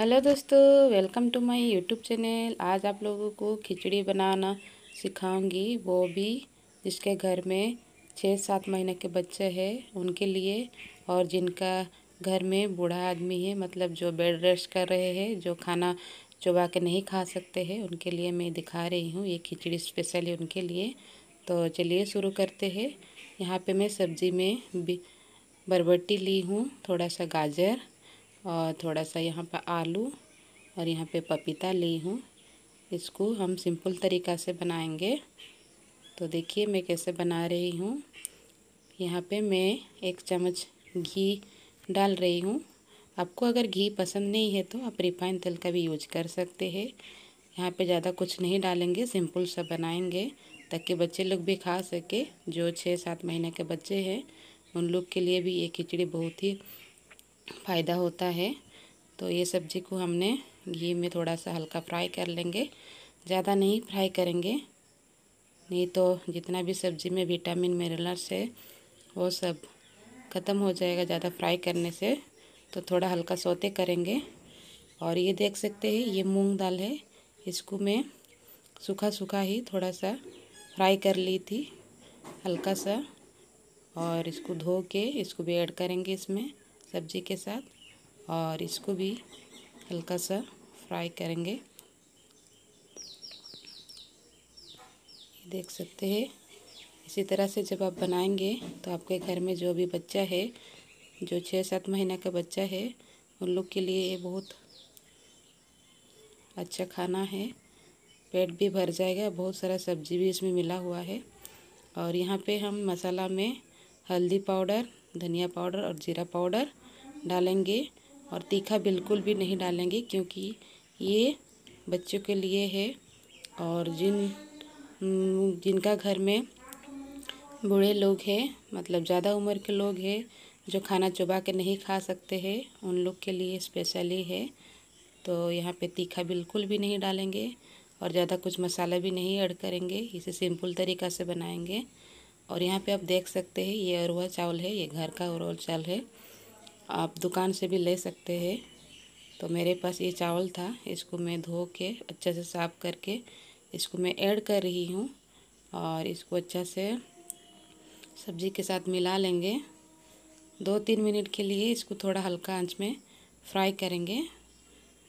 hello दोस्तों welcome to my YouTube channel आज आप लोगों को खिचड़ी बनाना सिखाऊंगी वो भी जिसके घर में छः सात महीने के बच्चे हैं उनके लिए और जिनका घर में बूढ़ा आदमी है मतलब जो बेड रेस्ट कर रहे हैं जो खाना चुबा के नहीं खा सकते हैं उनके लिए मैं दिखा रही हूँ ये खिचड़ी स्पेशल है उनके लिए तो चलिए शुरू करते हैं यहाँ पर मैं सब्ज़ी में बरबट्टी ली हूँ थोड़ा सा गाजर और थोड़ा सा यहाँ पर आलू और यहाँ पे पपीता ली हूँ इसको हम सिंपल तरीका से बनाएंगे तो देखिए मैं कैसे बना रही हूँ यहाँ पे मैं एक चम्मच घी डाल रही हूँ आपको अगर घी पसंद नहीं है तो आप रिफाइन तेल का भी यूज कर सकते हैं यहाँ पे ज़्यादा कुछ नहीं डालेंगे सिंपल सा बनाएंगे ताकि बच्चे लोग भी खा सके जो छः सात महीने के बच्चे हैं उन लोग के लिए भी ये खिचड़ी बहुत ही फ़ायदा होता है तो ये सब्ज़ी को हमने घी में थोड़ा सा हल्का फ्राई कर लेंगे ज़्यादा नहीं फ्राई करेंगे नहीं तो जितना भी सब्ज़ी में विटामिन मिनरल्स है वो सब ख़त्म हो जाएगा ज़्यादा फ्राई करने से तो थोड़ा हल्का सोते करेंगे और ये देख सकते हैं ये मूंग दाल है इसको मैं सूखा सूखा ही थोड़ा सा फ्राई कर ली थी हल्का सा और इसको धो के इसको भी ऐड करेंगे इसमें सब्जी के साथ और इसको भी हल्का सा फ्राई करेंगे देख सकते हैं इसी तरह से जब आप बनाएंगे तो आपके घर में जो भी बच्चा है जो छः सात महीना का बच्चा है उन लोग के लिए ये बहुत अच्छा खाना है पेट भी भर जाएगा बहुत सारा सब्जी भी इसमें मिला हुआ है और यहाँ पे हम मसाला में हल्दी पाउडर धनिया पाउडर और जीरा पाउडर डालेंगे और तीखा बिल्कुल भी नहीं डालेंगे क्योंकि ये बच्चों के लिए है और जिन जिनका घर में बूढ़े लोग हैं मतलब ज़्यादा उम्र के लोग हैं जो खाना चुबा के नहीं खा सकते हैं उन लोग के लिए स्पेशली है तो यहाँ पे तीखा बिल्कुल भी नहीं डालेंगे और ज़्यादा कुछ मसाला भी नहीं ऐड करेंगे इसे सिंपल तरीका से बनाएंगे और यहाँ पे आप देख सकते हैं ये अरवा चावल है ये घर का अरवा चावल है आप दुकान से भी ले सकते हैं तो मेरे पास ये चावल था इसको मैं धो के अच्छे से साफ़ करके इसको मैं ऐड कर रही हूँ और इसको अच्छा से सब्ज़ी के साथ मिला लेंगे दो तीन मिनट के लिए इसको थोड़ा हल्का आंच में फ्राई करेंगे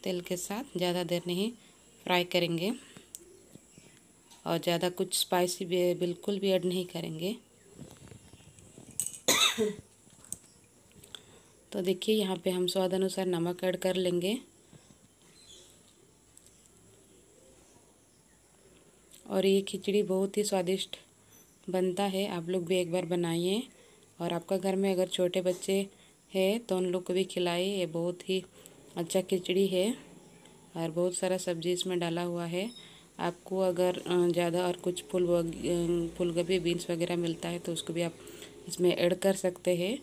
तेल के साथ ज़्यादा देर नहीं फ्राई करेंगे और ज़्यादा कुछ स्पाइसी भी बिल्कुल भी ऐड नहीं करेंगे तो देखिए यहाँ पे हम स्वाद अनुसार नमक ऐड कर लेंगे और ये खिचड़ी बहुत ही स्वादिष्ट बनता है आप लोग भी एक बार बनाइए और आपका घर में अगर छोटे बच्चे हैं तो उन लोग को भी खिलाए ये बहुत ही अच्छा खिचड़ी है और बहुत सारा सब्जी इसमें डाला हुआ है आपको अगर ज़्यादा और कुछ फूल फूल गोभी बीन्स वगैरह मिलता है तो उसको भी आप इसमें ऐड कर सकते हैं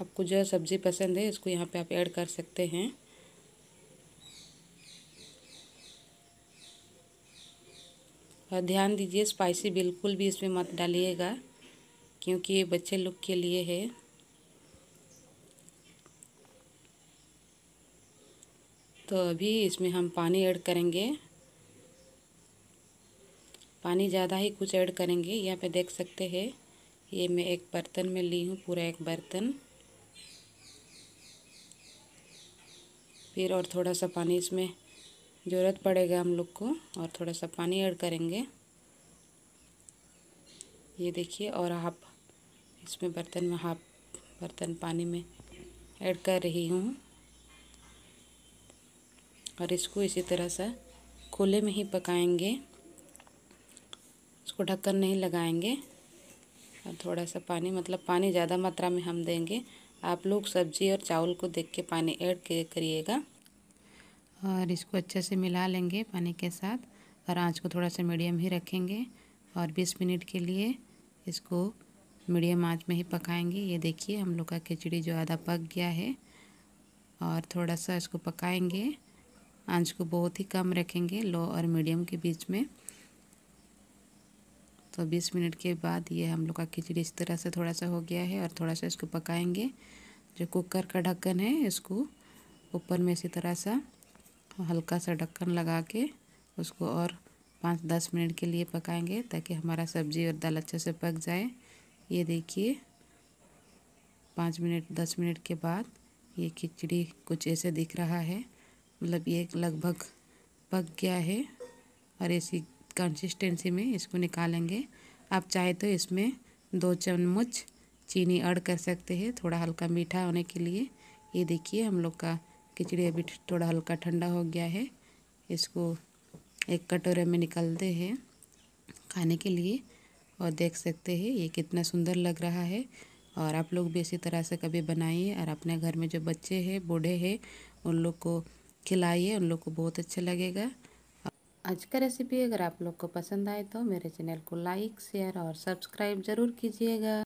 आपको जो सब्ज़ी पसंद है इसको यहाँ पे आप ऐड कर सकते हैं और ध्यान दीजिए स्पाइसी बिल्कुल भी इसमें मत डालिएगा क्योंकि ये बच्चे लोग के लिए है तो अभी इसमें हम पानी ऐड करेंगे पानी ज़्यादा ही कुछ ऐड करेंगे यहाँ पे देख सकते हैं ये मैं एक बर्तन में ली हूँ पूरा एक बर्तन फिर और थोड़ा सा पानी इसमें ज़रूरत पड़ेगा हम लोग को और थोड़ा सा पानी ऐड करेंगे ये देखिए और हाफ इसमें बर्तन में हाफ बर्तन पानी में ऐड कर रही हूँ और इसको इसी तरह से खुले में ही पकाएंगे इसको ढक्कन नहीं लगाएंगे और थोड़ा सा पानी मतलब पानी ज़्यादा मात्रा में हम देंगे आप लोग सब्ज़ी और चावल को देख के पानी ऐड करिएगा और इसको अच्छे से मिला लेंगे पानी के साथ और आंच को थोड़ा सा मीडियम ही रखेंगे और 20 मिनट के लिए इसको मीडियम आंच में ही पकाएंगे ये देखिए हम लोग का खिचड़ी जो आधा पक गया है और थोड़ा सा इसको पकाएंगे आंच को बहुत ही कम रखेंगे लो और मीडियम के बीच में तो 20 मिनट के बाद ये हम लोग का खिचड़ी इस तरह से थोड़ा सा हो गया है और थोड़ा सा इसको पकाएंगे जो कुकर का ढक्कन है इसको ऊपर में इसी तरह सा हल्का सा ढक्कन लगा के उसको और पाँच दस मिनट के लिए पकाएंगे ताकि हमारा सब्ज़ी और दाल अच्छे से पक जाए ये देखिए पाँच मिनट दस मिनट के बाद ये खिचड़ी कुछ ऐसे दिख रहा है मतलब ये लगभग पक गया है और ऐसी कंसिस्टेंसी में इसको निकालेंगे आप चाहे तो इसमें दो चम्मच चीनी ऐड कर सकते हैं थोड़ा हल्का मीठा होने के लिए ये देखिए हम लोग का खिचड़ी अभी थोड़ा हल्का ठंडा हो गया है इसको एक कटोरे में निकालते हैं खाने के लिए और देख सकते हैं ये कितना सुंदर लग रहा है और आप लोग भी इसी तरह से कभी बनाइए और अपने घर में जो बच्चे हैं बूढ़े हैं उन लोग को खिलाइए उन लोग को बहुत अच्छा लगेगा आज का रेसिपी अगर आप लोग को पसंद आए तो मेरे चैनल को लाइक शेयर और सब्सक्राइब ज़रूर कीजिएगा